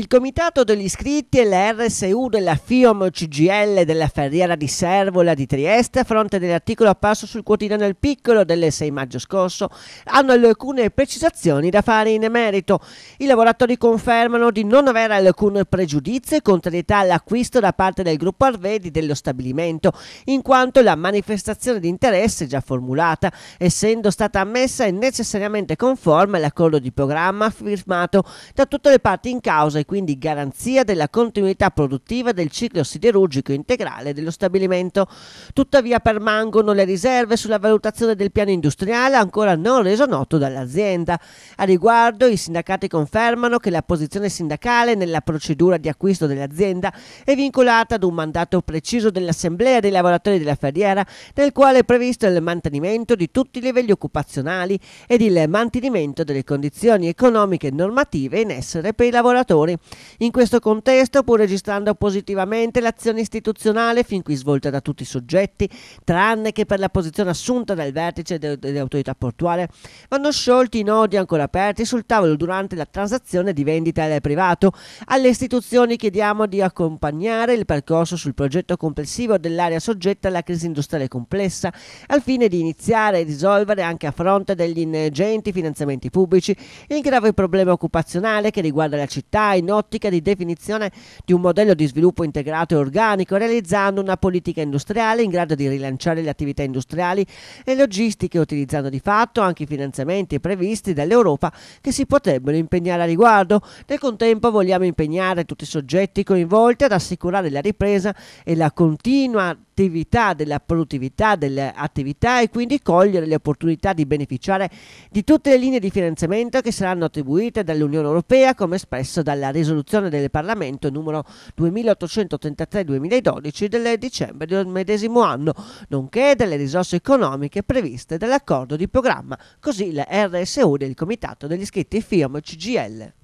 Il comitato degli iscritti e la RSU della FIOM CGL della Ferriera di Servola di Trieste, a fronte dell'articolo apparso sul quotidiano Il Piccolo del 6 maggio scorso, hanno alcune precisazioni da fare in merito. I lavoratori confermano di non avere alcun pregiudizio e contrarietà all'acquisto da parte del gruppo Arvedi dello stabilimento, in quanto la manifestazione di interesse già formulata, essendo stata ammessa, è necessariamente conforme all'accordo di programma firmato da tutte le parti in causa quindi garanzia della continuità produttiva del ciclo siderurgico integrale dello stabilimento. Tuttavia permangono le riserve sulla valutazione del piano industriale ancora non reso noto dall'azienda. A riguardo i sindacati confermano che la posizione sindacale nella procedura di acquisto dell'azienda è vincolata ad un mandato preciso dell'Assemblea dei lavoratori della ferriera nel quale è previsto il mantenimento di tutti i livelli occupazionali ed il mantenimento delle condizioni economiche e normative in essere per i lavoratori istituzioni. In questo contesto, pur registrando positivamente l'azione istituzionale fin qui svolta da tutti i soggetti, tranne che per la posizione assunta dal vertice dell'autorità portuale, vanno sciolti i nodi ancora aperti sul tavolo durante la transazione di vendita al privato. Alle istituzioni chiediamo di accompagnare il percorso sul progetto complessivo dell'area soggetta alla crisi industriale complessa, al fine di iniziare e risolvere anche a fronte degli ingenti finanziamenti pubblici il grave problema occupazionale che riguarda la città, in ottica di definizione di un modello di sviluppo integrato e organico, realizzando una politica industriale in grado di rilanciare le attività industriali e logistiche, utilizzando di fatto anche i finanziamenti previsti dall'Europa che si potrebbero impegnare a riguardo. Nel contempo vogliamo impegnare tutti i soggetti coinvolti ad assicurare la ripresa e la continua attività, della produttività delle attività e quindi cogliere le opportunità di beneficiare di tutte le linee di finanziamento che saranno attribuite dall'Unione Europea come espresso dalla risoluzione del Parlamento numero 2833-2012 del dicembre del medesimo anno, nonché delle risorse economiche previste dall'accordo di programma, così la RSU del Comitato degli iscritti FIOM CGL.